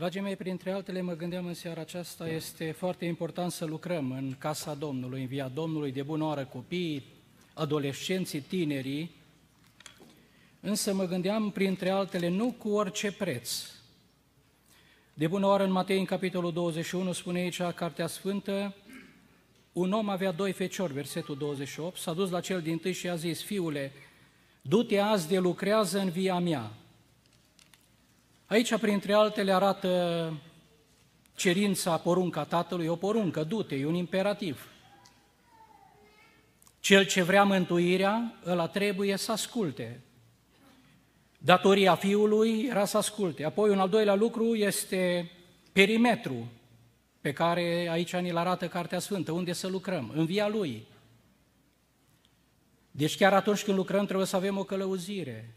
Dragii mei, printre altele mă gândeam în seara aceasta, da. este foarte important să lucrăm în casa Domnului, în via Domnului, de bună oară copiii, adolescenții, tinerii, însă mă gândeam, printre altele, nu cu orice preț. De bună oară în Matei, în capitolul 21, spune aici Cartea Sfântă, un om avea doi feciori, versetul 28, s-a dus la cel din tâi și a zis, fiule, du-te azi de lucrează în via mea, Aici, printre altele, arată cerința, porunca tatălui, o poruncă, du-te, e un imperativ. Cel ce vrea mântuirea, ăla trebuie să asculte. Datoria fiului era să asculte. Apoi, un al doilea lucru este perimetru, pe care aici ni-l arată Cartea Sfântă, unde să lucrăm, în via lui. Deci chiar atunci când lucrăm trebuie să avem o călăuzire,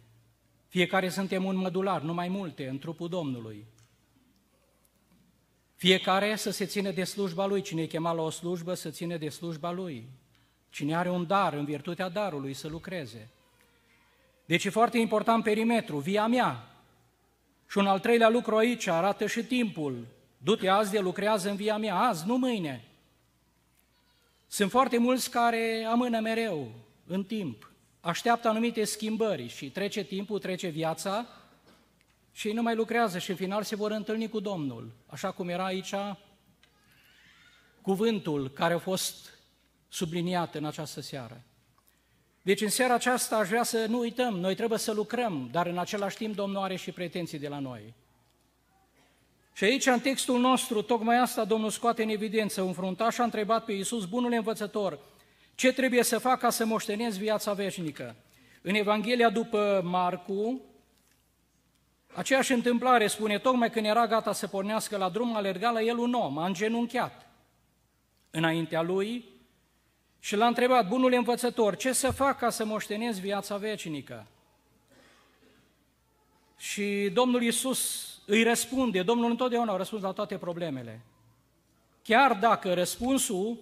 fiecare suntem un mădular, nu mai multe, în trupul Domnului. Fiecare să se ține de slujba lui. Cine e chemat la o slujbă, să ține de slujba lui. Cine are un dar, în virtutea darului, să lucreze. Deci e foarte important perimetru, via mea. Și un al treilea lucru aici arată și timpul. Du-te azi de lucrează în via mea, azi, nu mâine. Sunt foarte mulți care amână mereu, în timp așteaptă anumite schimbări și trece timpul, trece viața și ei nu mai lucrează și în final se vor întâlni cu Domnul, așa cum era aici cuvântul care a fost subliniat în această seară. Deci în seara aceasta aș vrea să nu uităm, noi trebuie să lucrăm, dar în același timp Domnul are și pretenții de la noi. Și aici, în textul nostru, tocmai asta Domnul scoate în evidență. Un fruntaș a întrebat pe Iisus, bunul învățător, ce trebuie să fac ca să moștenesc viața veșnică? În Evanghelia după Marcu, aceeași întâmplare spune, tocmai când era gata să pornească la drum, alerga la el un om, a îngenunchiat înaintea lui și l-a întrebat, bunul învățător, ce să fac ca să moștenesc viața veșnică? Și Domnul Iisus îi răspunde, Domnul întotdeauna a răspuns la toate problemele. Chiar dacă răspunsul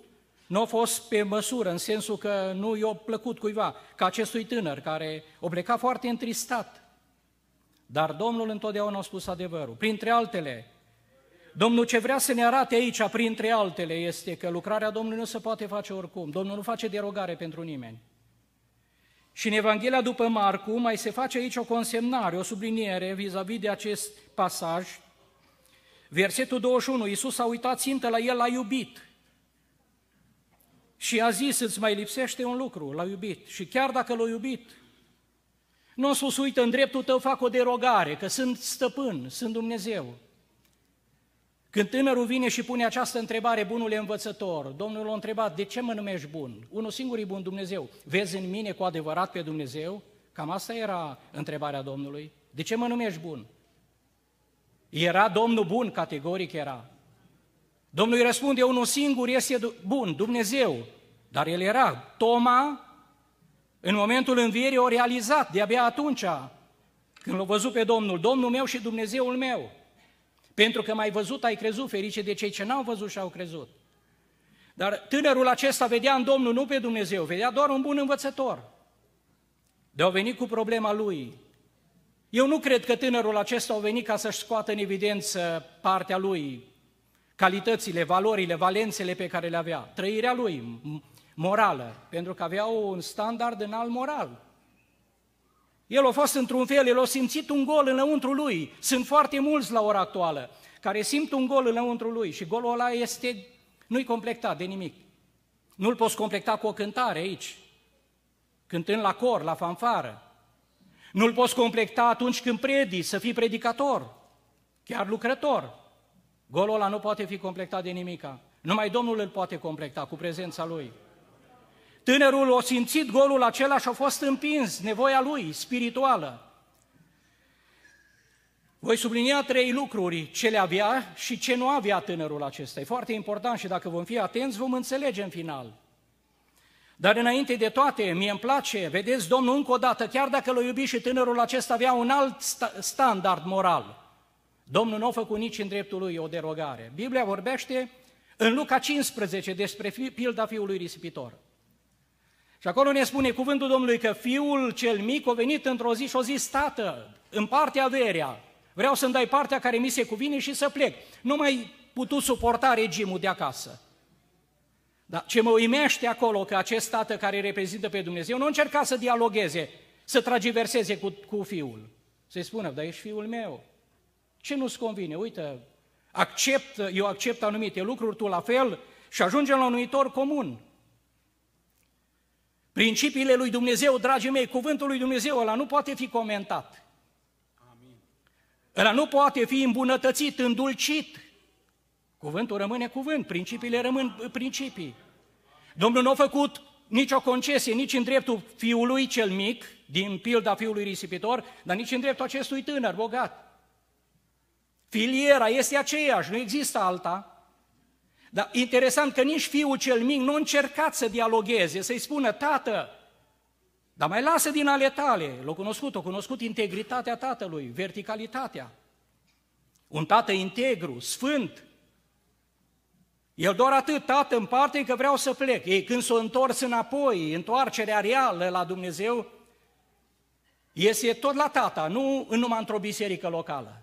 nu a fost pe măsură, în sensul că nu i-a plăcut cuiva, ca acestui tânăr care o pleca foarte întristat. Dar Domnul întotdeauna a spus adevărul. Printre altele, Domnul ce vrea să ne arate aici, printre altele, este că lucrarea Domnului nu se poate face oricum. Domnul nu face derogare pentru nimeni. Și în Evanghelia după Marcu mai se face aici o consemnare, o subliniere vis-a-vis de acest pasaj. Versetul 21, Iisus a uitat țintă la el, l-a iubit și a zis, îți mai lipsește un lucru, l-a iubit. Și chiar dacă l-a iubit, nu a spus, uite, în dreptul tău fac o derogare, că sunt stăpân, sunt Dumnezeu. Când tânărul vine și pune această întrebare, bunul învățător, Domnul l-a întrebat, de ce mă numești bun? Unul singur e bun Dumnezeu. Vezi în mine cu adevărat pe Dumnezeu? Cam asta era întrebarea Domnului. De ce mă numești bun? Era Domnul bun, categoric era. Domnul îi răspunde, unul singur este bun, Dumnezeu. Dar el era, Toma, în momentul învierii, o realizat de-abia atunci, când l-a văzut pe Domnul, Domnul meu și Dumnezeul meu. Pentru că mai văzut, ai crezut, ferice de cei ce n-au văzut și au crezut. Dar tânărul acesta vedea în Domnul nu pe Dumnezeu, vedea doar un bun învățător. De au venit cu problema lui. Eu nu cred că tânărul acesta a venit ca să-și scoată în evidență partea lui, calitățile, valorile, valențele pe care le avea, trăirea lui morală, pentru că avea un standard înalt moral. El a fost într-un fel, el a simțit un gol înăuntru lui. Sunt foarte mulți la ora actuală care simt un gol înăuntru lui și golul ăla este, nu-i completat de nimic. Nu-l poți completa cu o cântare aici, cântând la cor, la fanfară. Nu-l poți completa atunci când predi să fii predicator, chiar lucrător. Golul ăla nu poate fi completat de nimica. Numai Domnul îl poate completa cu prezența Lui. Tânărul a simțit golul acela și a fost împins, nevoia lui spirituală. Voi sublinia trei lucruri, ce le avea și ce nu avea tânărul acesta. E foarte important și dacă vom fi atenți, vom înțelege în final. Dar înainte de toate, mie îmi place, vedeți, Domnul încă o dată, chiar dacă l-a iubit și tânărul acesta avea un alt standard moral – Domnul nu a făcut nici în dreptul lui o derogare. Biblia vorbește în Luca 15 despre pilda fiului risipitor. Și acolo ne spune cuvântul Domnului că fiul cel mic a venit într-o zi și a zis, tată, împarte averea, vreau să-mi dai partea care mi se cuvine și să plec. Nu mai putut suporta regimul de acasă. Dar ce mă uimește acolo că acest tată care reprezintă pe Dumnezeu nu încerca să dialogueze, să tragiverseze cu, cu fiul. Să-i spună, dar ești fiul meu, ce nu-ți convine? Uite, accept, eu accept anumite lucruri, tu la fel și ajungem la un uitor comun. Principiile lui Dumnezeu, dragii mei, cuvântul lui Dumnezeu ăla nu poate fi comentat. Amin. Ăla nu poate fi îmbunătățit, îndulcit. Cuvântul rămâne cuvânt, principiile rămân principii. Domnul nu a făcut nicio concesie, nici în dreptul fiului cel mic, din pilda fiului risipitor, dar nici în dreptul acestui tânăr bogat. Filiera este aceeași, nu există alta. Dar interesant că nici fiul cel mic nu a încercat să dialogueze, să-i spună, tată, dar mai lasă din ale tale, l-a cunoscut, a cunoscut integritatea tatălui, verticalitatea. Un tată integru, sfânt. El doar atât, tată, în parte că vreau să plec. Ei, când s-o întors înapoi, întoarcerea reală la Dumnezeu, este tot la tata, nu numai într-o biserică locală.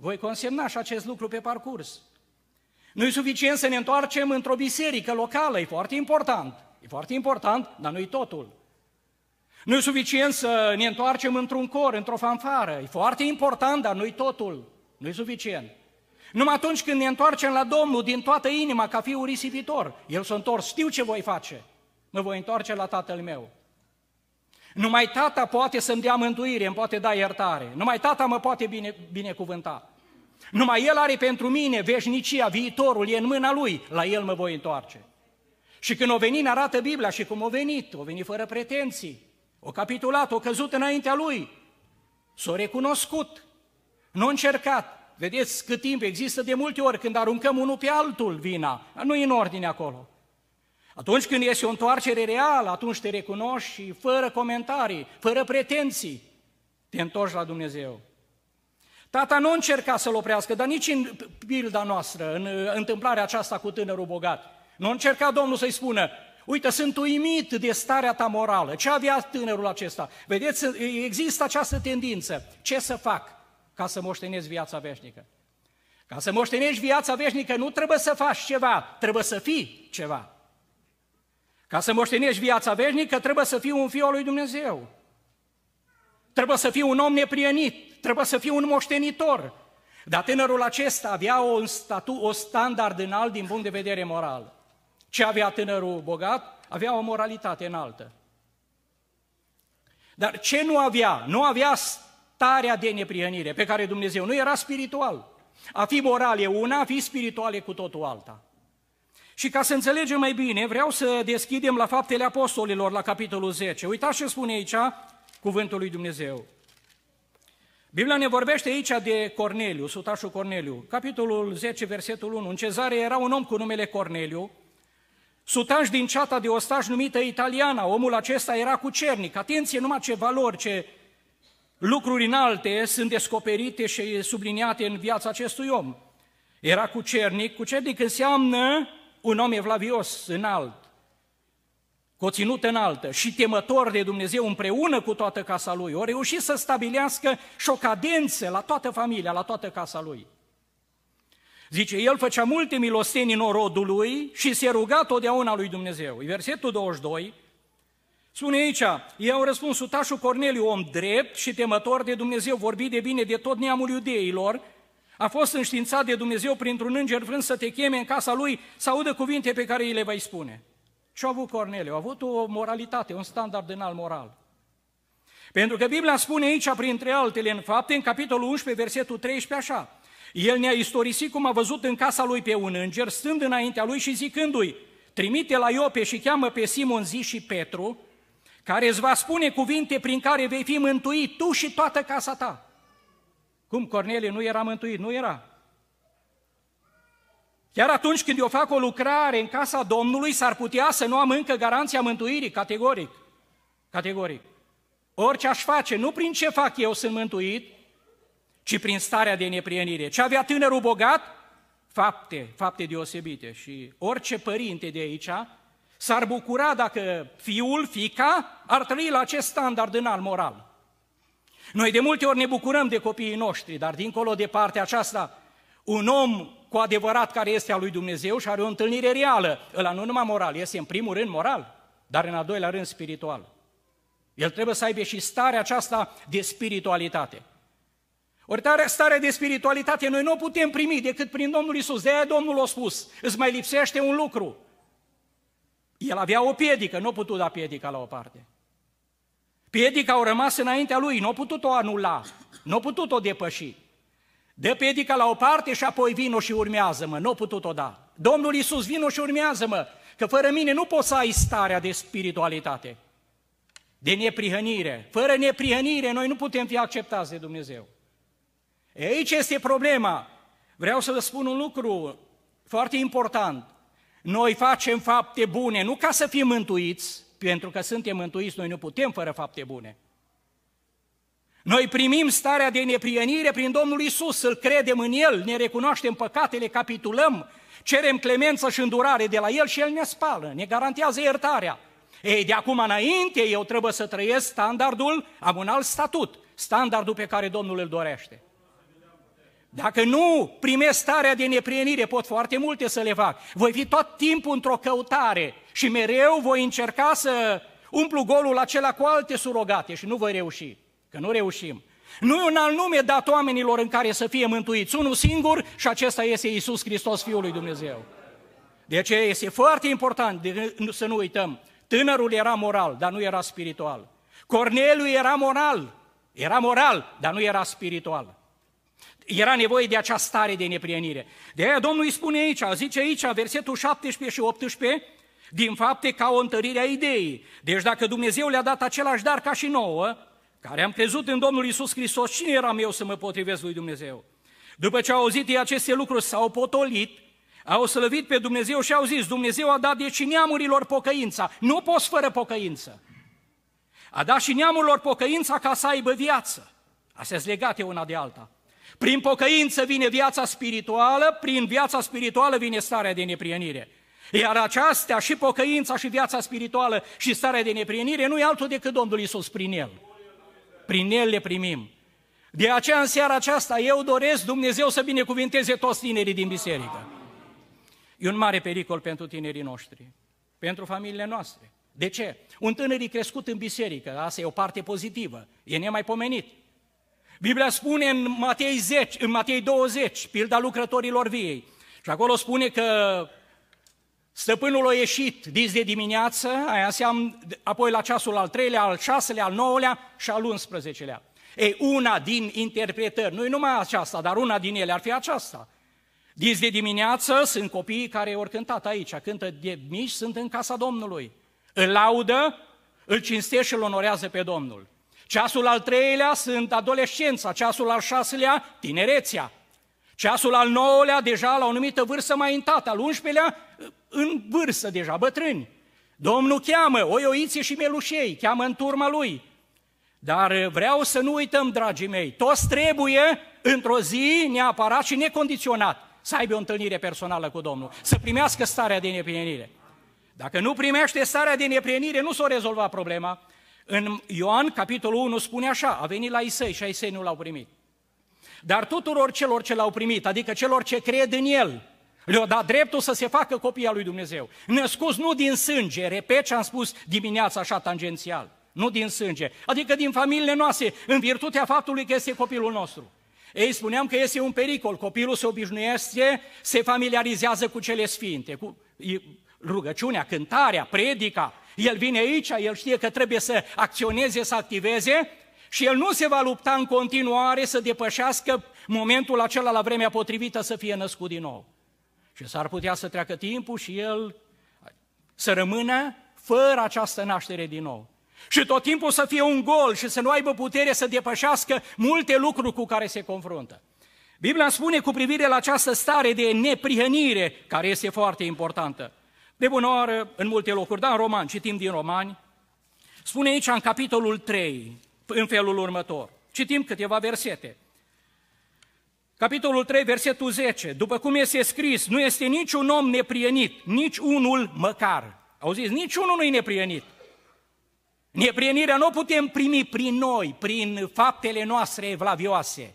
Voi consemna și acest lucru pe parcurs. Nu e suficient să ne întoarcem într-o biserică locală, e foarte important. E foarte important, dar nu e totul. Nu e suficient să ne întoarcem într-un cor, într-o fanfară. E foarte important, dar nu-i totul. nu e suficient. Numai atunci când ne întoarcem la Domnul din toată inima ca fiul risipitor, El s-a întors, știu ce voi face. Mă voi întoarce la Tatăl meu. Numai tata poate să-mi dea mântuire, îmi poate da iertare. Numai tata mă poate bine, binecuvânta. Numai el are pentru mine veșnicia, viitorul e în mâna lui, la el mă voi întoarce. Și când o veni, arată Biblia și cum o venit, o venit fără pretenții, o capitulat, o căzut înaintea lui, s-o recunoscut, nu a încercat. Vedeți cât timp există de multe ori când aruncăm unul pe altul vina, nu e în ordine acolo. Atunci când este o întoarcere reală, atunci te recunoști și fără comentarii, fără pretenții, te întorci la Dumnezeu. Tata nu încerca să-l oprească, dar nici în pilda noastră, în uh, întâmplarea aceasta cu tânărul bogat. Nu încerca Domnul să-i spună, uite, sunt uimit de starea ta morală. Ce avea tânărul acesta? Vedeți, uh, există această tendință. Ce să fac ca să moștenesc viața veșnică? Ca să moștenești viața veșnică nu trebuie să faci ceva, trebuie să fii ceva. Ca să moștenești viața veșnică, trebuie să fii un fiu al lui Dumnezeu. Trebuie să fii un om neprienit, trebuie să fii un moștenitor. Dar tânărul acesta avea un statu, o standard înalt din punct de vedere moral. Ce avea tânărul bogat? Avea o moralitate înaltă. Dar ce nu avea? Nu avea starea de neprienire pe care Dumnezeu nu era spiritual. A fi moral e una, a fi spiritual e cu totul alta. Și ca să înțelegem mai bine, vreau să deschidem la faptele apostolilor, la capitolul 10. Uitați ce spune aici cuvântul lui Dumnezeu. Biblia ne vorbește aici de Corneliu, sutașul Corneliu. Capitolul 10, versetul 1. În cezare era un om cu numele Corneliu, sutaș din ceata de ostaș numită Italiana. Omul acesta era cu cernic. Atenție numai ce valori, ce lucruri înalte sunt descoperite și subliniate în viața acestui om. Era cu cernic. Cu cernic înseamnă un om evlavios, înalt, cu o ținută înaltă și temător de Dumnezeu împreună cu toată casa lui, o reușit să stabilească și o cadență la toată familia, la toată casa lui. Zice, el făcea multe orodul norodului și se ruga totdeauna lui Dumnezeu. Versetul 22 spune aici, ei au răspuns, sutașul Corneliu, om drept și temător de Dumnezeu, vorbi de bine de tot neamul iudeilor, a fost înștiințat de Dumnezeu printr-un înger vrând să te cheme în casa lui să audă cuvinte pe care îi le vei spune. Ce a avut Corneliu? A avut o moralitate, un standard înalt moral. Pentru că Biblia spune aici, printre altele, în fapte, în capitolul 11, versetul 13, așa, el ne-a istorisit cum a văzut în casa lui pe un înger, stând înaintea lui și zicându-i, trimite la Iope și cheamă pe Simon Zi și Petru, care îți va spune cuvinte prin care vei fi mântuit tu și toată casa ta. Cum Cornelie nu era mântuit? Nu era. Chiar atunci când eu fac o lucrare în casa Domnului, s-ar putea să nu am încă garanția mântuirii, categoric. Categoric. Orice aș face, nu prin ce fac eu sunt mântuit, ci prin starea de neprienire. Ce avea tânărul bogat? Fapte, fapte deosebite. Și orice părinte de aici s-ar bucura dacă fiul, fica, ar trăi la acest standard înalt moral. Noi de multe ori ne bucurăm de copiii noștri, dar dincolo de partea aceasta, un om cu adevărat care este al lui Dumnezeu și are o întâlnire reală, ăla nu numai moral, este în primul rând moral, dar în al doilea rând spiritual. El trebuie să aibă și starea aceasta de spiritualitate. Ori starea de spiritualitate noi nu o putem primi decât prin Domnul Isus. De-aia Domnul a spus, îți mai lipsește un lucru. El avea o piedică, nu a putut da piedica la o parte. Piedica au rămas înaintea lui, nu a putut-o anula, nu a putut-o depăși. Dă piedica la o parte și apoi vino și urmează-mă, nu a putut-o da. Domnul Iisus, vino și urmează-mă, că fără mine nu poți să ai starea de spiritualitate, de neprihănire. Fără neprihănire noi nu putem fi acceptați de Dumnezeu. E Aici este problema. Vreau să vă spun un lucru foarte important. Noi facem fapte bune, nu ca să fim mântuiți, pentru că suntem mântuiți, noi nu putem fără fapte bune. Noi primim starea de neprienire prin Domnul Isus, îl credem în El, ne recunoaștem păcatele, capitulăm, cerem clemență și îndurare de la El și El ne spală, ne garantează iertarea. Ei, de acum înainte eu trebuie să trăiesc standardul, am un alt statut, standardul pe care Domnul îl dorește. Dacă nu primesc starea de neprienire, pot foarte multe să le fac. Voi fi tot timpul într-o căutare și mereu voi încerca să umplu golul acela cu alte surogate și nu voi reuși, că nu reușim. Nu e un alt nume dat oamenilor în care să fie mântuiți, unul singur și acesta este Iisus Hristos, Fiul lui Dumnezeu. De aceea este foarte important de, să nu uităm. Tânărul era moral, dar nu era spiritual. Corneliu era moral, era moral, dar nu era spiritual era nevoie de acea stare de neprienire. De aia Domnul îi spune aici, zice aici, versetul 17 și 18, din fapte ca o întărire a ideii. Deci dacă Dumnezeu le-a dat același dar ca și nouă, care am crezut în Domnul Isus Hristos, cine eram eu să mă potrivesc lui Dumnezeu? După ce au auzit ei aceste lucruri, s-au potolit, au slăvit pe Dumnezeu și au zis, Dumnezeu a dat și neamurilor pocăința, nu poți fără pocăință. A dat și neamurilor pocăința ca să aibă viață. Astea sunt legate una de alta. Prin pocăință vine viața spirituală, prin viața spirituală vine starea de neprienire. Iar aceasta și pocăința și viața spirituală și starea de neprienire nu e altul decât Domnul Isus prin El. Prin El le primim. De aceea în seara aceasta eu doresc Dumnezeu să binecuvinteze toți tinerii din biserică. E un mare pericol pentru tinerii noștri, pentru familiile noastre. De ce? Un tânăr crescut în biserică, asta e o parte pozitivă, e nemaipomenit. Biblia spune în Matei, 10, în Matei 20, pilda lucrătorilor viei. Și acolo spune că stăpânul a ieșit dis de dimineață, aia înseamnă, apoi la ceasul al treilea, al șaselea, al nouălea și al unsprezecelea. Ei, una din interpretări, nu numai aceasta, dar una din ele ar fi aceasta. Dis de dimineață sunt copiii care au cântat aici, cântă de mici, sunt în casa Domnului. Îl laudă, îl cinstește și îl onorează pe Domnul. Ceasul al treilea sunt adolescența, ceasul al șaselea tinerețea, ceasul al nouălea deja la o anumită vârstă mai întată, al unșpelea în vârstă deja, bătrâni. Domnul cheamă oioiții și melușei, cheamă în turma lui. Dar vreau să nu uităm, dragii mei, toți trebuie într-o zi neapărat și necondiționat să aibă o întâlnire personală cu Domnul, să primească starea de neprienire. Dacă nu primește starea de neprienire, nu s-o rezolva problema. În Ioan, capitolul 1, spune așa, a venit la Isei și Isei nu l-au primit. Dar tuturor celor ce l-au primit, adică celor ce cred în el, le-a dat dreptul să se facă copii al lui Dumnezeu. Născut nu din sânge, repet ce am spus dimineața așa tangențial, nu din sânge, adică din familiile noastre, în virtutea faptului că este copilul nostru. Ei spuneam că este un pericol, copilul se obișnuiește, se familiarizează cu cele sfinte, cu rugăciunea, cântarea, predica, el vine aici, el știe că trebuie să acționeze, să activeze și el nu se va lupta în continuare să depășească momentul acela la vremea potrivită să fie născut din nou. Și s-ar putea să treacă timpul și el să rămână fără această naștere din nou. Și tot timpul să fie un gol și să nu aibă putere să depășească multe lucruri cu care se confruntă. Biblia spune cu privire la această stare de neprihănire, care este foarte importantă. De bună oară, în multe locuri, dar în Romani, citim din Romani, spune aici în capitolul 3, în felul următor. Citim câteva versete. Capitolul 3, versetul 10. După cum este scris, nu este niciun om neprienit, nici unul măcar. Auziți, nici unul nu e neprienit. Neprienirea nu o putem primi prin noi, prin faptele noastre evlavioase.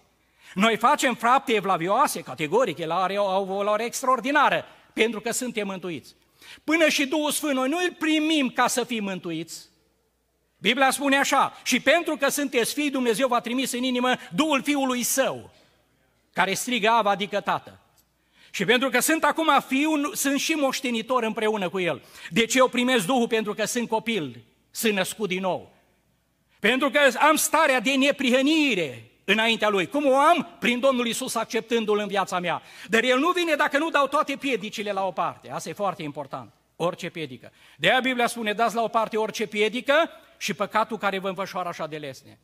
Noi facem fapte evlavioase, categoric, la are o valoare extraordinară, pentru că suntem mântuiți. Până și Duhul Sfânt, noi nu îl primim ca să fim mântuiți. Biblia spune așa, și pentru că sunteți fii, Dumnezeu va trimis în inimă Duhul Fiului Său, care strigă Ava, adică Tată. Și pentru că sunt acum fiu, sunt și moștenitor împreună cu el. Deci eu primesc Duhul pentru că sunt copil, sunt născut din nou. Pentru că am starea de neprihănire, înaintea Lui. Cum o am? Prin Domnul Isus acceptându-L în viața mea. Dar El nu vine dacă nu dau toate piedicile la o parte. Asta e foarte important. Orice piedică. De aia Biblia spune, dați la o parte orice piedică și păcatul care vă înfășoară așa de lesne.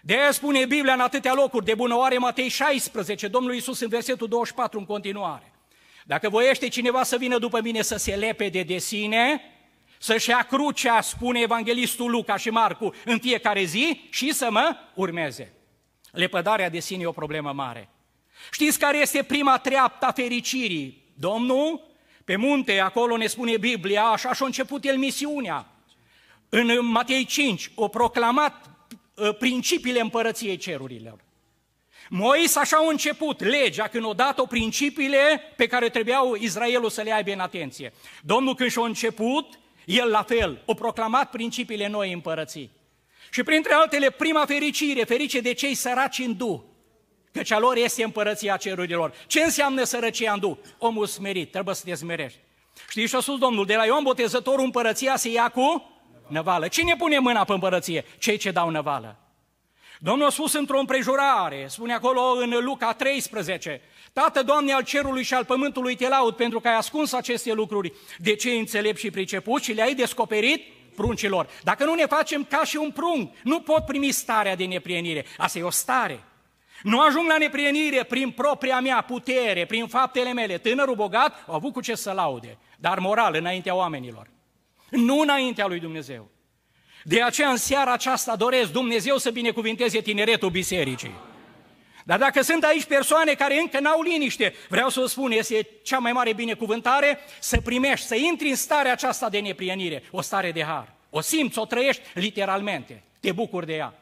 De aia spune Biblia în atâtea locuri, de bună oare Matei 16, Domnul Iisus în versetul 24 în continuare. Dacă voiește cineva să vină după mine să se lepede de sine, să-și ia crucea, spune evanghelistul Luca și Marcu, în fiecare zi și să mă urmeze. Lepădarea de sine e o problemă mare. Știți care este prima treaptă a fericirii? Domnul, pe munte, acolo ne spune Biblia, așa și-a început el misiunea. În Matei 5, o proclamat uh, principiile împărăției cerurilor. Mois așa a început legea când o dat-o principiile pe care trebuiau Israelul să le aibă în atenție. Domnul când și-a început, el la fel, o proclamat principiile noi împărății. Și printre altele, prima fericire, ferice de cei săraci în duh, căci a lor este împărăția cerurilor. Ce înseamnă sărăcia în duh? Omul smerit, trebuie să te smerești. Știi și-a spus Domnul, de la Ioan Botezător, împărăția se ia cu năvală. Cine pune mâna pe împărăție? Cei ce dau năvală. Domnul a spus într-o împrejurare, spune acolo în Luca 13, Tată, Doamne, al cerului și al pământului, te laud pentru că ai ascuns aceste lucruri de cei înțelepți și pricepuți și le-ai descoperit pruncilor. Dacă nu ne facem ca și un prunc, nu pot primi starea de neprienire. Asta e o stare. Nu ajung la neprienire prin propria mea putere, prin faptele mele. Tânărul bogat a avut cu ce să laude, dar moral înaintea oamenilor. Nu înaintea lui Dumnezeu. De aceea în seara aceasta doresc Dumnezeu să binecuvinteze tineretul bisericii. Dar dacă sunt aici persoane care încă n-au liniște, vreau să vă spun, este cea mai mare binecuvântare să primești, să intri în starea aceasta de neprienire, o stare de har. O simți, o trăiești literalmente, te bucuri de ea.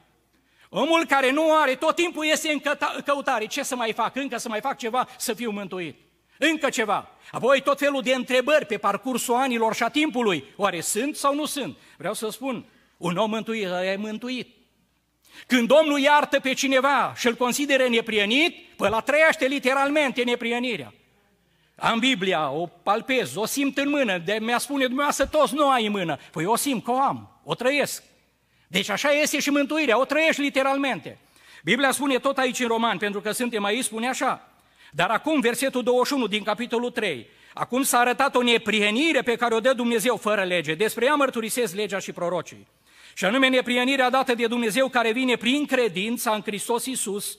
Omul care nu are, tot timpul este în căutare. Ce să mai fac? Încă să mai fac ceva să fiu mântuit. Încă ceva. Apoi tot felul de întrebări pe parcursul anilor și a timpului. Oare sunt sau nu sunt? Vreau să spun, un om mântuit e mântuit. Când Domnul iartă pe cineva și îl consideră neprienit, pe păi la trăiește literalmente neprienirea. Am Biblia, o palpez, o simt în mână, de mi-a spune dumneavoastră toți nu ai în mână. Păi o simt că o am, o trăiesc. Deci așa este și mântuirea, o trăiești literalmente. Biblia spune tot aici în roman, pentru că suntem aici, spune așa. Dar acum, versetul 21 din capitolul 3, acum s-a arătat o neprienire pe care o dă Dumnezeu fără lege. Despre ea mărturisesc legea și prorocii. Și anume neprienirea dată de Dumnezeu care vine prin credința în Hristos Iisus,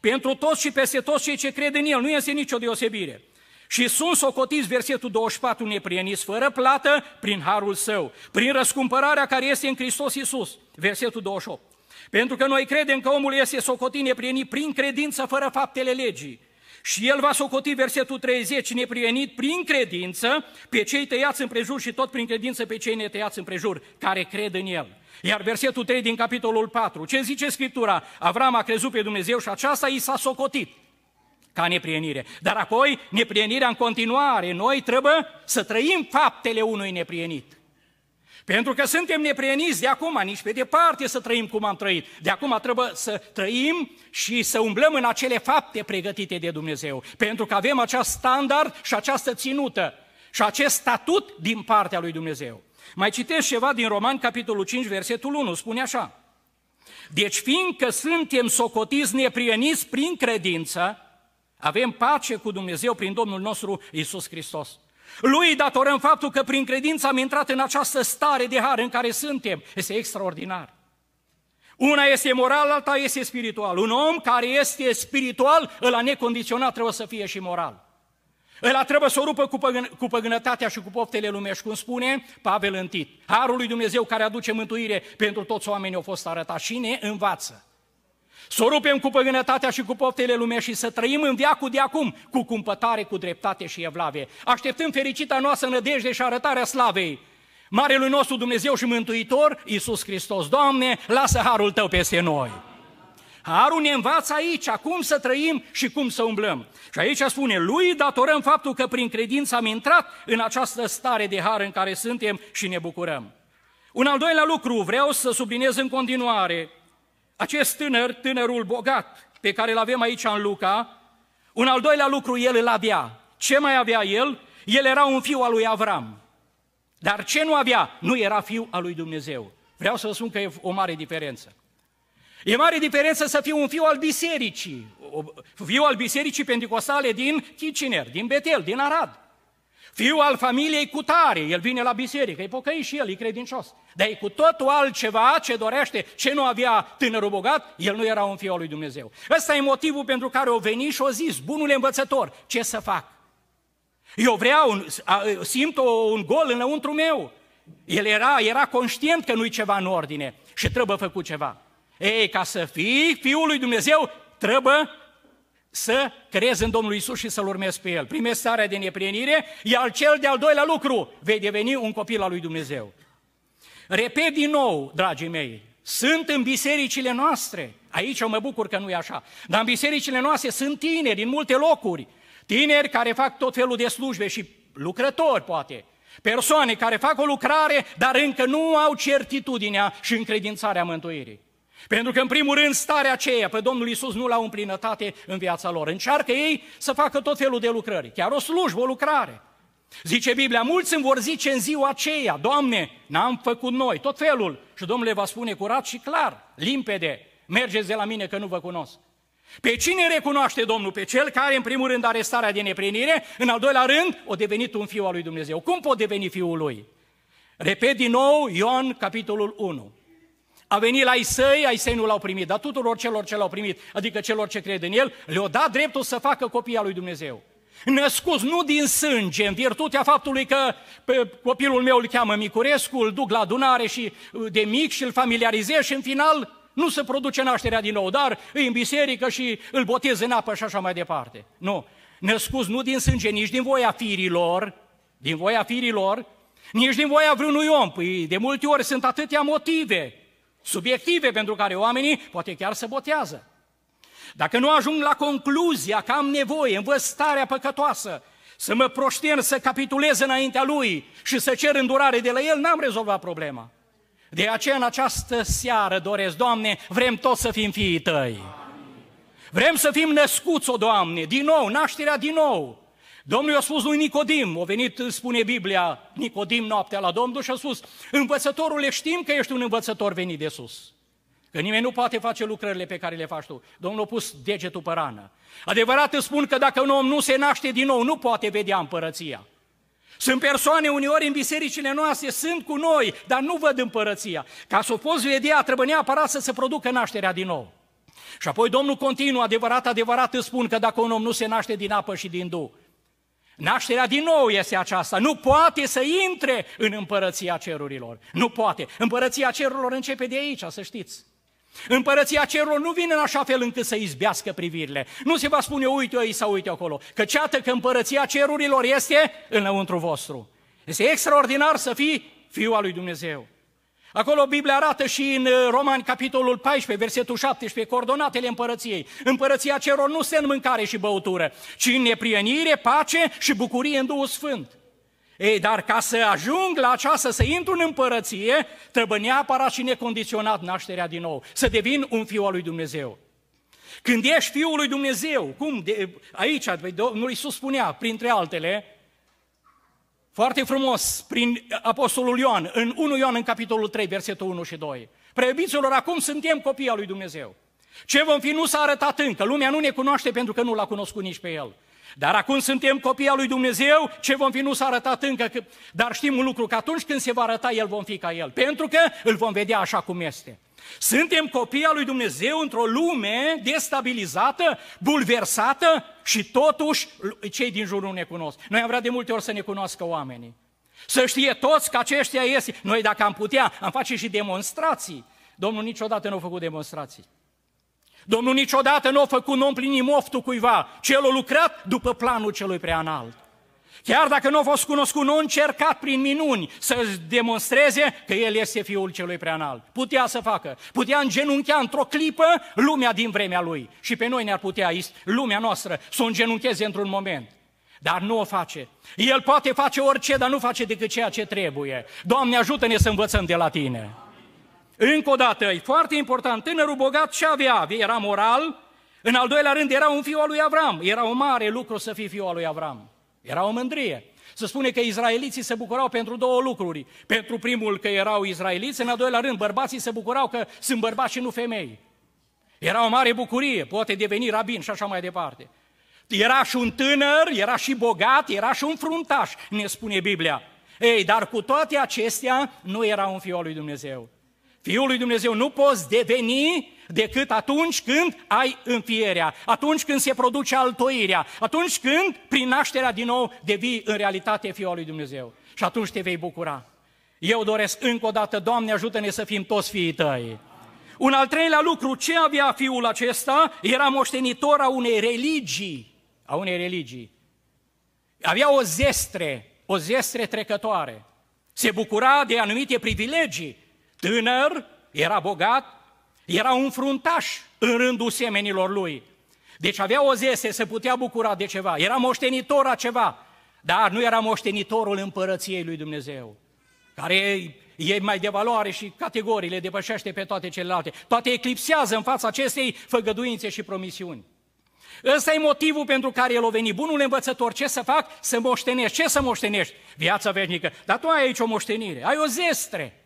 pentru toți și peste toți cei ce cred în El, nu este nicio deosebire. Și sunt socotiți, versetul 24, neprieniți fără plată prin harul său, prin răscumpărarea care este în Hristos Iisus, versetul 28. Pentru că noi credem că omul este socotit neprienit prin credință fără faptele legii, și el va socoti versetul 30, neprienit prin credință pe cei tăiați împrejur și tot prin credință pe cei netăiați împrejur, care cred în el. Iar versetul 3 din capitolul 4, ce zice Scriptura? Avram a crezut pe Dumnezeu și aceasta i s-a socotit ca neprienire. Dar apoi, neprienirea în continuare, noi trebuie să trăim faptele unui neprienit. Pentru că suntem neprieniți de acum, nici pe departe să trăim cum am trăit. De acum trebuie să trăim și să umblăm în acele fapte pregătite de Dumnezeu. Pentru că avem acest standard și această ținută și acest statut din partea lui Dumnezeu. Mai citesc ceva din Roman, capitolul 5, versetul 1, spune așa. Deci fiindcă suntem socotiți neprieniți prin credință, avem pace cu Dumnezeu prin Domnul nostru Isus Hristos. Lui datorăm faptul că prin credință am intrat în această stare de har în care suntem. Este extraordinar. Una este moral, alta este spiritual. Un om care este spiritual, ăla necondiționat trebuie să fie și moral. Ăla trebuie să o rupă cu, păgân- cu păgânătatea și cu poftele lumești, cum spune Pavel în Tit. Harul lui Dumnezeu care aduce mântuire pentru toți oamenii a fost arătat și ne învață să o rupem cu păgânătatea și cu poftele lumea și să trăim în viacul de acum cu cumpătare, cu dreptate și evlavie. Așteptăm fericita noastră nădejde și arătarea slavei. Marelui nostru Dumnezeu și Mântuitor, Iisus Hristos, Doamne, lasă harul Tău peste noi. Harul ne învață aici cum să trăim și cum să umblăm. Și aici spune, lui datorăm faptul că prin credință am intrat în această stare de har în care suntem și ne bucurăm. Un al doilea lucru, vreau să subliniez în continuare, acest tânăr, tânărul bogat, pe care îl avem aici în Luca, un al doilea lucru el îl avea. Ce mai avea el? El era un fiu al lui Avram. Dar ce nu avea? Nu era fiu al lui Dumnezeu. Vreau să vă spun că e o mare diferență. E mare diferență să fiu un fiu al bisericii, fiu al bisericii pentecostale din Chiciner, din Betel, din Arad. Fiul al familiei cu tare, el vine la biserică, e pocăit și el, e credincios. Dar e cu totul altceva ce dorește, ce nu avea tânărul bogat, el nu era un fiu al lui Dumnezeu. Ăsta e motivul pentru care o veni și o zis, bunul învățător, ce să fac? Eu vreau, un, simt o, un gol înăuntru meu. El era, era conștient că nu-i ceva în ordine și trebuie făcut ceva. Ei, ca să fii Fiul lui Dumnezeu, trebuie să crez în Domnul Isus și să-L urmez pe El. Primești starea de neprienire, iar cel de-al doilea lucru, vei deveni un copil al lui Dumnezeu. Repet din nou, dragii mei, sunt în bisericile noastre, aici eu mă bucur că nu e așa, dar în bisericile noastre sunt tineri din multe locuri, tineri care fac tot felul de slujbe și lucrători, poate, persoane care fac o lucrare, dar încă nu au certitudinea și încredințarea mântuirii. Pentru că, în primul rând, starea aceea pe Domnul Isus nu l-au umplinătate în viața lor. Încearcă ei să facă tot felul de lucrări, chiar o slujbă, o lucrare. Zice Biblia, mulți îmi vor zice în ziua aceea, Doamne, n-am făcut noi, tot felul. Și Domnul le va spune curat și clar, limpede, mergeți de la mine că nu vă cunosc. Pe cine recunoaște Domnul? Pe cel care, în primul rând, are starea de neprinire, în al doilea rând, o devenit un fiu al lui Dumnezeu. Cum pot deveni fiul lui? Repet din nou Ion, capitolul 1. A venit la ei săi, ai săi nu l-au primit, dar tuturor celor ce l-au primit, adică celor ce cred în el, le au dat dreptul să facă copia lui Dumnezeu. Născuți nu din sânge, în virtutea faptului că pe copilul meu îl cheamă Micurescu, îl duc la adunare și uh, de mic și îl familiarizez și în final nu se produce nașterea din nou, dar îi în biserică și îl botez în apă și așa mai departe. Nu. Născuți nu din sânge, nici din voia firilor, din voia firilor, nici din voia vreunui om. Păi de multe ori sunt atâtea motive subiective pentru care oamenii poate chiar să botează. Dacă nu ajung la concluzia că am nevoie, în starea păcătoasă, să mă proștien, să capitulez înaintea lui și să cer îndurare de la el, n-am rezolvat problema. De aceea în această seară doresc, Doamne, vrem toți să fim fiii Tăi. Vrem să fim născuți, o Doamne, din nou, nașterea din nou. Domnul i-a spus lui Nicodim, a venit, spune Biblia, Nicodim noaptea la Domnul și a spus, învățătorule, știm că ești un învățător venit de sus. Că nimeni nu poate face lucrările pe care le faci tu. Domnul a pus degetul pe rană. Adevărat îți spun că dacă un om nu se naște din nou, nu poate vedea împărăția. Sunt persoane uneori în bisericile noastre, sunt cu noi, dar nu văd împărăția. Ca să o poți vedea, trebuie neapărat să se producă nașterea din nou. Și apoi Domnul continuă, adevărat, adevărat îți spun că dacă un om nu se naște din apă și din Duh, Nașterea din nou este aceasta. Nu poate să intre în împărăția cerurilor. Nu poate. Împărăția cerurilor începe de aici, să știți. Împărăția cerurilor nu vine în așa fel încât să izbească privirile. Nu se va spune uite aici sau uite acolo. Că ceată că împărăția cerurilor este înăuntru vostru. Este extraordinar să fii fiul al lui Dumnezeu. Acolo Biblia arată și în uh, Romani, capitolul 14, versetul 17, coordonatele împărăției. Împărăția ceror nu se în mâncare și băutură, ci în neprienire, pace și bucurie în Duhul Sfânt. Ei, dar ca să ajung la aceasta, să intru în împărăție, trebuie neapărat și necondiționat nașterea din nou, să devin un fiu al lui Dumnezeu. Când ești fiul lui Dumnezeu, cum? De, aici, Domnul Iisus spunea, printre altele, foarte frumos, prin Apostolul Ioan, în 1 Ioan, în capitolul 3, versetul 1 și 2. Preobiților, acum suntem copii al lui Dumnezeu. Ce vom fi nu s-a arătat încă, lumea nu ne cunoaște pentru că nu l-a cunoscut nici pe el. Dar acum suntem copii al lui Dumnezeu, ce vom fi nu s-a arătat încă, dar știm un lucru, că atunci când se va arăta el, vom fi ca el, pentru că îl vom vedea așa cum este. Suntem copii al lui Dumnezeu într-o lume destabilizată, bulversată și totuși cei din jurul ne cunosc. Noi am vrea de multe ori să ne cunoască oamenii. Să știe toți că aceștia este. Noi dacă am putea, am face și demonstrații. Domnul niciodată nu a făcut demonstrații. Domnul niciodată nu a făcut, nu a moftul cuiva, cel a lucrat după planul celui preanalt. Chiar dacă nu a fost cunoscut, nu a încercat prin minuni să demonstreze că El este Fiul Celui Preanalt. Putea să facă, putea îngenunchea într-o clipă lumea din vremea Lui. Și pe noi ne-ar putea lumea noastră să o îngenuncheze într-un moment dar nu o face. El poate face orice, dar nu face decât ceea ce trebuie. Doamne, ajută-ne să învățăm de la Tine. Încă o dată, e foarte important, tânărul bogat ce avea? Era moral, în al doilea rând era un fiu al lui Avram. Era un mare lucru să fii fiu al lui Avram. Era o mândrie. Se spune că izraeliții se bucurau pentru două lucruri. Pentru primul că erau izraeliți, în al doilea rând bărbații se bucurau că sunt bărbați și nu femei. Era o mare bucurie, poate deveni rabin și așa mai departe. Era și un tânăr, era și bogat, era și un fruntaș, ne spune Biblia. Ei, dar cu toate acestea nu era un fiul lui Dumnezeu. Fiul lui Dumnezeu nu poți deveni decât atunci când ai înfierea, atunci când se produce altoirea, atunci când, prin nașterea din nou, devii în realitate Fiul lui Dumnezeu. Și atunci te vei bucura. Eu doresc încă o dată, Doamne, ajută-ne să fim toți fiii tăi. Un al treilea lucru, ce avea fiul acesta? Era moștenitor a unei religii, a unei religii. Avea o zestre, o zestre trecătoare. Se bucura de anumite privilegii, tânăr, era bogat, era un fruntaș în rândul semenilor lui. Deci avea o zese, se putea bucura de ceva, era moștenitor a ceva, dar nu era moștenitorul împărăției lui Dumnezeu, care e mai de valoare și categoriile depășește pe toate celelalte. Toate eclipsează în fața acestei făgăduințe și promisiuni. Ăsta e motivul pentru care el a venit. Bunul învățător, ce să fac? Să moștenești. Ce să moștenești? Viața veșnică. Dar tu ai aici o moștenire, ai o zestre.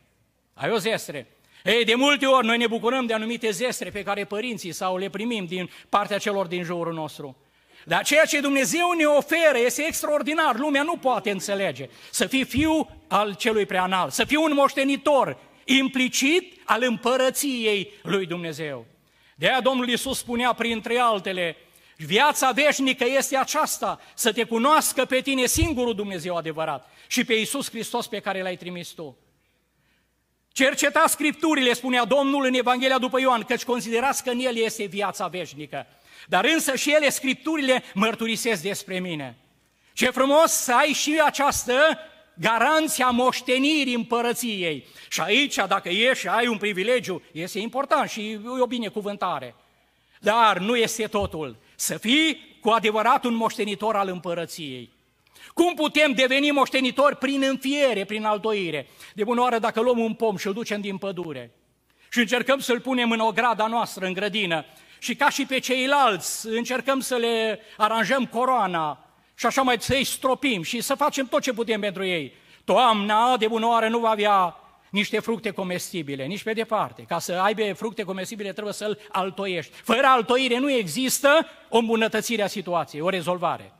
Ai o zestre. Ei, de multe ori noi ne bucurăm de anumite zestre pe care părinții sau le primim din partea celor din jurul nostru. Dar ceea ce Dumnezeu ne oferă este extraordinar. Lumea nu poate înțelege. Să fii fiu al celui preanal, să fii un moștenitor implicit al împărăției lui Dumnezeu. De aia Domnul Iisus spunea printre altele, viața veșnică este aceasta, să te cunoască pe tine singurul Dumnezeu adevărat și pe Iisus Hristos pe care l-ai trimis tu. Cercetați Scripturile, spunea Domnul în Evanghelia după Ioan, căci considerați că în el este viața veșnică. Dar însă și ele, Scripturile, mărturisesc despre mine. Ce frumos să ai și această garanția moștenirii împărăției. Și aici, dacă ieși și ai un privilegiu, este important și e o binecuvântare. Dar nu este totul. Să fii cu adevărat un moștenitor al împărăției. Cum putem deveni moștenitori prin înfiere, prin altoire? De bună oară, dacă luăm un pom și îl ducem din pădure și încercăm să-l punem în ograda noastră, în grădină, și ca și pe ceilalți încercăm să le aranjăm coroana și așa mai să-i stropim și să facem tot ce putem pentru ei. Toamna, de bună oară, nu va avea niște fructe comestibile, nici pe departe. Ca să aibă fructe comestibile trebuie să-l altoiești. Fără altoire nu există o îmbunătățire a situației, o rezolvare.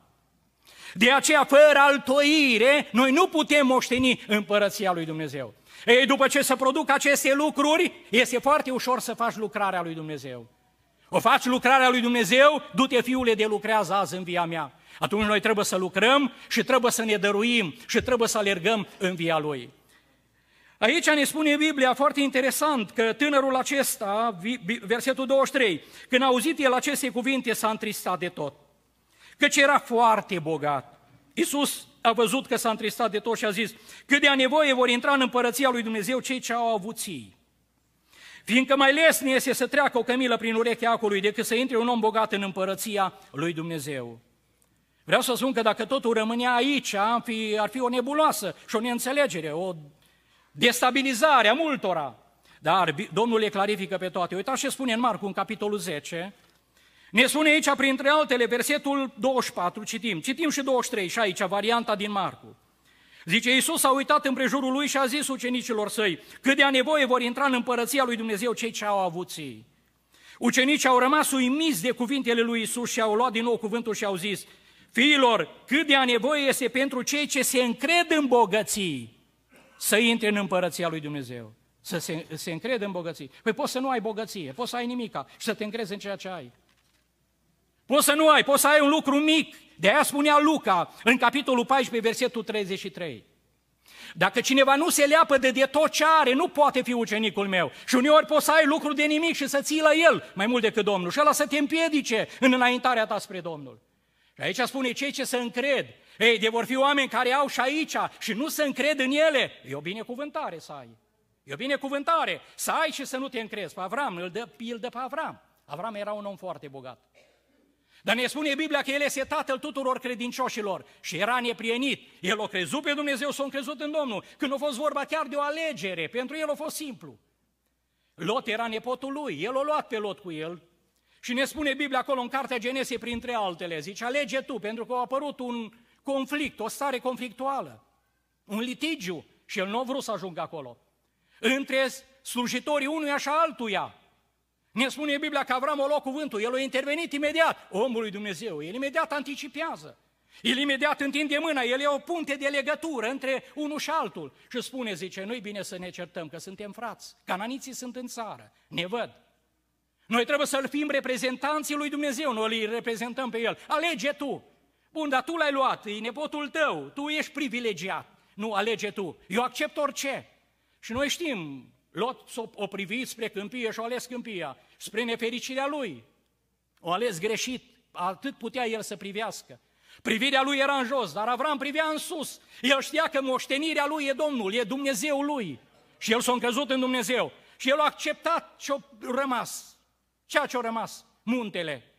De aceea, fără altoire, noi nu putem moșteni împărăția lui Dumnezeu. Ei, după ce se produc aceste lucruri, este foarte ușor să faci lucrarea lui Dumnezeu. O faci lucrarea lui Dumnezeu, du-te fiule de lucrează azi în via mea. Atunci noi trebuie să lucrăm și trebuie să ne dăruim și trebuie să alergăm în via lui. Aici ne spune Biblia foarte interesant că tânărul acesta, versetul 23, când a auzit el aceste cuvinte s-a întristat de tot căci era foarte bogat. Iisus a văzut că s-a întristat de tot și a zis, cât de a nevoie vor intra în împărăția lui Dumnezeu cei ce au avut avuții. Fiindcă mai lesne este să treacă o cămilă prin urechea acului decât să intre un om bogat în împărăția lui Dumnezeu. Vreau să spun că dacă totul rămânea aici, ar fi, ar fi o nebuloasă și o neînțelegere, o destabilizare a multora. Dar Domnul le clarifică pe toate. Uitați ce spune în Marcu, în capitolul 10, ne spune aici, printre altele, versetul 24, citim, citim și 23, și aici, varianta din Marcu. Zice, Iisus a uitat împrejurul lui și a zis ucenicilor săi, cât de a nevoie vor intra în împărăția lui Dumnezeu cei ce au avut ei. Ucenicii au rămas uimiți de cuvintele lui Isus și au luat din nou cuvântul și au zis, Fiilor, cât de a nevoie este pentru cei ce se încred în bogății să intre în împărăția lui Dumnezeu, să se, se încred în bogății. Păi poți să nu ai bogăție, poți să ai nimica și să te încrezi în ceea ce ai. Poți să nu ai, poți să ai un lucru mic. De aia spunea Luca în capitolul 14, versetul 33. Dacă cineva nu se leapă de, de tot ce are, nu poate fi ucenicul meu. Și uneori poți să ai lucru de nimic și să ții la el mai mult decât Domnul. Și ăla să te împiedice în înaintarea ta spre Domnul. Și aici spune cei ce se încred. Ei, de vor fi oameni care au și aici și nu se încred în ele. E o binecuvântare să ai. E o binecuvântare să ai și să nu te încrezi. Pe Avram, îl dă pildă pe Avram. Avram era un om foarte bogat. Dar ne spune Biblia că El este Tatăl tuturor credincioșilor și era neprienit. El o crezut pe Dumnezeu, s-a crezut în Domnul. Când a fost vorba chiar de o alegere, pentru el a fost simplu. Lot era nepotul lui, el a luat pe Lot cu el și ne spune Biblia acolo în Cartea Genesei, printre altele, zice, alege tu, pentru că a apărut un conflict, o stare conflictuală, un litigiu și el nu a vrut să ajungă acolo. Între slujitorii unuia și altuia, ne spune Biblia că Avram o luat cuvântul, el a intervenit imediat. Omul lui Dumnezeu, el imediat anticipează. El imediat întinde mâna, el e o punte de legătură între unul și altul. Și spune, zice, nu-i bine să ne certăm, că suntem frați. Cananiții sunt în țară, ne văd. Noi trebuie să-L fim reprezentanții lui Dumnezeu, noi îl reprezentăm pe El. Alege tu! Bun, dar tu l-ai luat, e nepotul tău, tu ești privilegiat. Nu, alege tu. Eu accept orice. Și noi știm, Lot s o privit spre câmpie și o ales câmpia spre nefericirea lui. O ales greșit, atât putea el să privească. Privirea lui era în jos, dar Avram privea în sus. El știa că moștenirea lui e Domnul, e Dumnezeul lui. Și el s-a încăzut în Dumnezeu. Și el a acceptat ce-a rămas. Ceea ce-a rămas, muntele,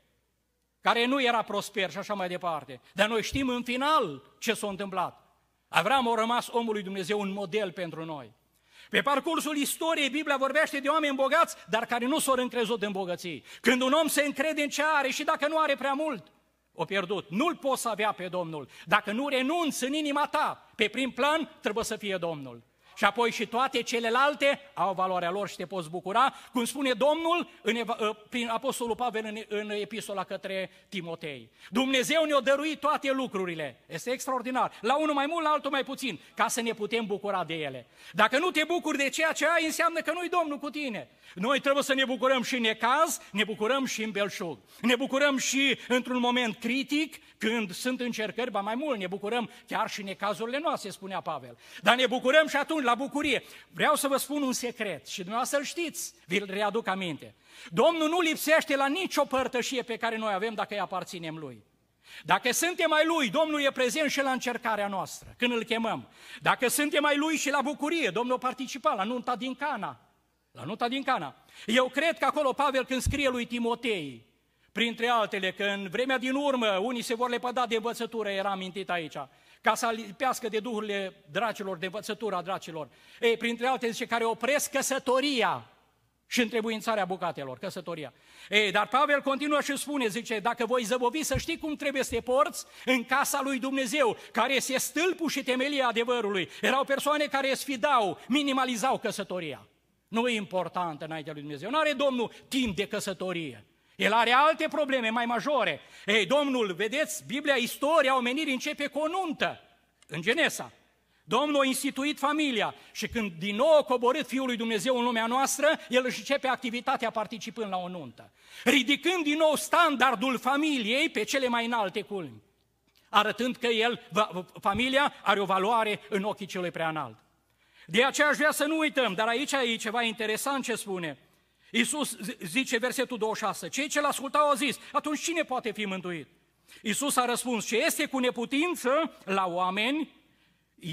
care nu era prosper și așa mai departe. Dar noi știm în final ce s-a întâmplat. Avram a rămas omului Dumnezeu un model pentru noi. Pe parcursul istoriei, Biblia vorbește de oameni bogați, dar care nu s-au încrezut în bogății. Când un om se încrede în ce are și dacă nu are prea mult, o pierdut. Nu-l poți avea pe Domnul. Dacă nu renunți în inima ta, pe prim plan, trebuie să fie Domnul și apoi și toate celelalte au valoarea lor și te poți bucura, cum spune Domnul în, ă, prin Apostolul Pavel în, în epistola către Timotei. Dumnezeu ne-a dăruit toate lucrurile. Este extraordinar. La unul mai mult, la altul mai puțin, ca să ne putem bucura de ele. Dacă nu te bucuri de ceea ce ai, înseamnă că nu-i Domnul cu tine. Noi trebuie să ne bucurăm și în necaz, ne bucurăm și în belșug. Ne bucurăm și într-un moment critic, când sunt încercări, ba mai mult, ne bucurăm chiar și necazurile noastre, spunea Pavel. Dar ne bucurăm și atunci, la bucurie. Vreau să vă spun un secret și dumneavoastră îl știți, vi-l readuc aminte. Domnul nu lipsește la nicio părtășie pe care noi avem dacă îi aparținem Lui. Dacă suntem ai Lui, Domnul e prezent și la încercarea noastră, când îl chemăm. Dacă suntem ai Lui și la bucurie, Domnul participa la nunta din Cana. La nunta din Cana. Eu cred că acolo Pavel când scrie lui Timotei, printre altele, că în vremea din urmă unii se vor lepăda de învățătură, era amintit aici, ca să lipească de duhurile dracilor, de învățătura dracilor. Ei, printre altele, zice, care opresc căsătoria și întrebuințarea bucatelor, căsătoria. Ei, dar Pavel continuă și spune, zice, dacă voi zăbovi să știi cum trebuie să te porți în casa lui Dumnezeu, care este stâlpul și temelia adevărului. Erau persoane care sfidau, minimalizau căsătoria. Nu e important înaintea lui Dumnezeu. Nu are Domnul timp de căsătorie. El are alte probleme mai majore. Ei, Domnul, vedeți, Biblia, istoria omenirii începe cu o nuntă, în Genesa. Domnul a instituit familia și când din nou a coborât Fiul lui Dumnezeu în lumea noastră, El își începe activitatea participând la o nuntă, ridicând din nou standardul familiei pe cele mai înalte culmi, arătând că el, familia are o valoare în ochii celui prea înalt. De aceea aș vrea să nu uităm, dar aici e ceva interesant ce spune – Iisus zice versetul 26, cei ce l-ascultau au zis, atunci cine poate fi mântuit? Iisus a răspuns, ce este cu neputință la oameni,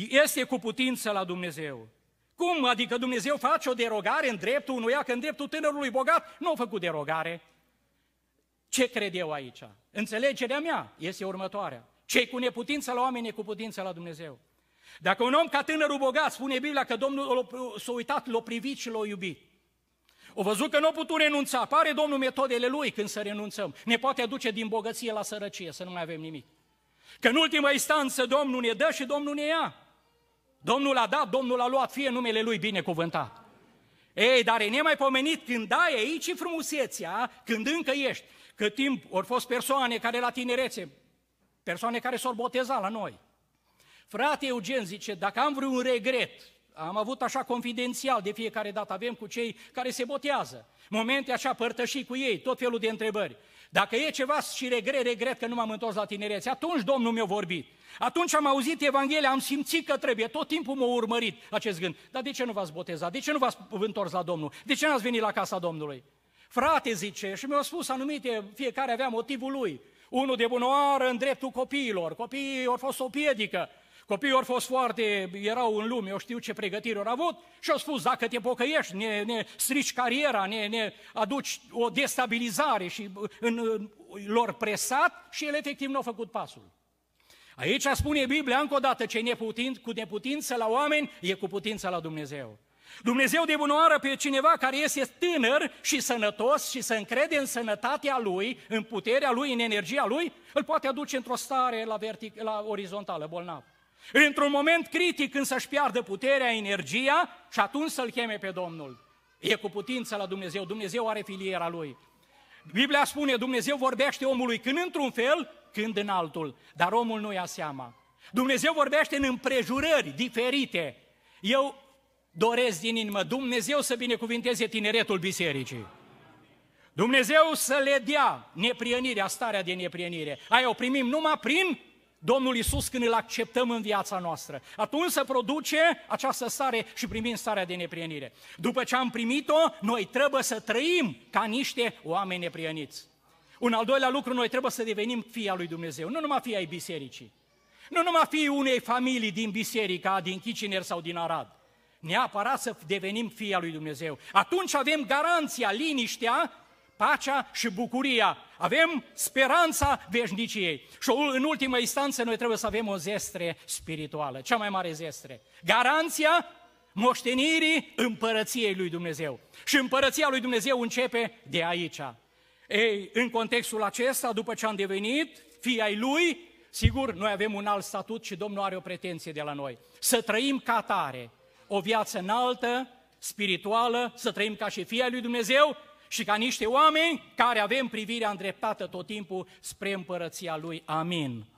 este cu putință la Dumnezeu. Cum? Adică Dumnezeu face o derogare în dreptul unuia, că în dreptul tânărului bogat nu a făcut derogare. Ce cred eu aici? Înțelegerea mea este următoarea. Cei cu neputință la oameni e cu putință la Dumnezeu. Dacă un om ca tânărul bogat, spune Biblia că Domnul s-a uitat, l-a privit și l-a iubit. O văzut că nu n-o putut renunța. Pare Domnul metodele lui când să renunțăm. Ne poate aduce din bogăție la sărăcie, să nu mai avem nimic. Că în ultima instanță Domnul ne dă și Domnul ne ia. Domnul a dat, Domnul a luat, fie numele Lui binecuvântat. Ei, dar e nemaipomenit când dai aici frumusețea, când încă ești. Cât timp au fost persoane care la tinerețe, persoane care s-au botezat la noi. Frate Eugen zice, dacă am vreun regret am avut așa confidențial de fiecare dată, avem cu cei care se botează. Momente așa părtăși cu ei, tot felul de întrebări. Dacă e ceva și regret, regret că nu m-am întors la tinerețe, atunci Domnul mi-a vorbit. Atunci am auzit Evanghelia, am simțit că trebuie, tot timpul m-a urmărit acest gând. Dar de ce nu v-ați botezat? De ce nu v-ați întors la Domnul? De ce n-ați venit la casa Domnului? Frate, zice, și mi-au spus anumite, fiecare avea motivul lui. Unul de bunoară în dreptul copiilor, copiii au fost o piedică, Copiii au fost foarte, erau în lume, eu știu ce pregătiri au avut și au spus, dacă te pocăiești, ne, ne strici cariera, ne, ne aduci o destabilizare și în, în, lor presat și el efectiv nu au făcut pasul. Aici spune Biblia încă o dată ce neputință, cu neputință la oameni e cu putință la Dumnezeu. Dumnezeu de bunoară pe cineva care este tânăr și sănătos și se încrede în sănătatea lui, în puterea lui, în energia lui, îl poate aduce într-o stare la, vertic- la orizontală, bolnav. Într-un moment critic când să-și piardă puterea, energia și atunci să-L cheme pe Domnul. E cu putință la Dumnezeu, Dumnezeu are filiera Lui. Biblia spune, Dumnezeu vorbește omului când într-un fel, când în altul, dar omul nu ia seama. Dumnezeu vorbește în împrejurări diferite. Eu doresc din inimă Dumnezeu să binecuvinteze tineretul bisericii. Dumnezeu să le dea neprienirea, starea de neprienire. Aia o primim numai prin Domnul Isus când îl acceptăm în viața noastră. Atunci se produce această stare și primim starea de neprienire. După ce am primit-o, noi trebuie să trăim ca niște oameni neprieniți. Un al doilea lucru, noi trebuie să devenim fii al lui Dumnezeu, nu numai fii ai bisericii. Nu numai fii unei familii din biserica, din Chiciner sau din Arad. Neapărat să devenim fii al lui Dumnezeu. Atunci avem garanția, liniștea pacea și bucuria. Avem speranța veșniciei. Și în ultimă instanță noi trebuie să avem o zestre spirituală, cea mai mare zestre. Garanția moștenirii împărăției lui Dumnezeu. Și împărăția lui Dumnezeu începe de aici. Ei, în contextul acesta, după ce am devenit fii ai lui, sigur, noi avem un alt statut și Domnul are o pretenție de la noi. Să trăim ca tare, o viață înaltă, spirituală, să trăim ca și fii ai lui Dumnezeu și ca niște oameni care avem privirea îndreptată tot timpul spre împărăția Lui. Amin.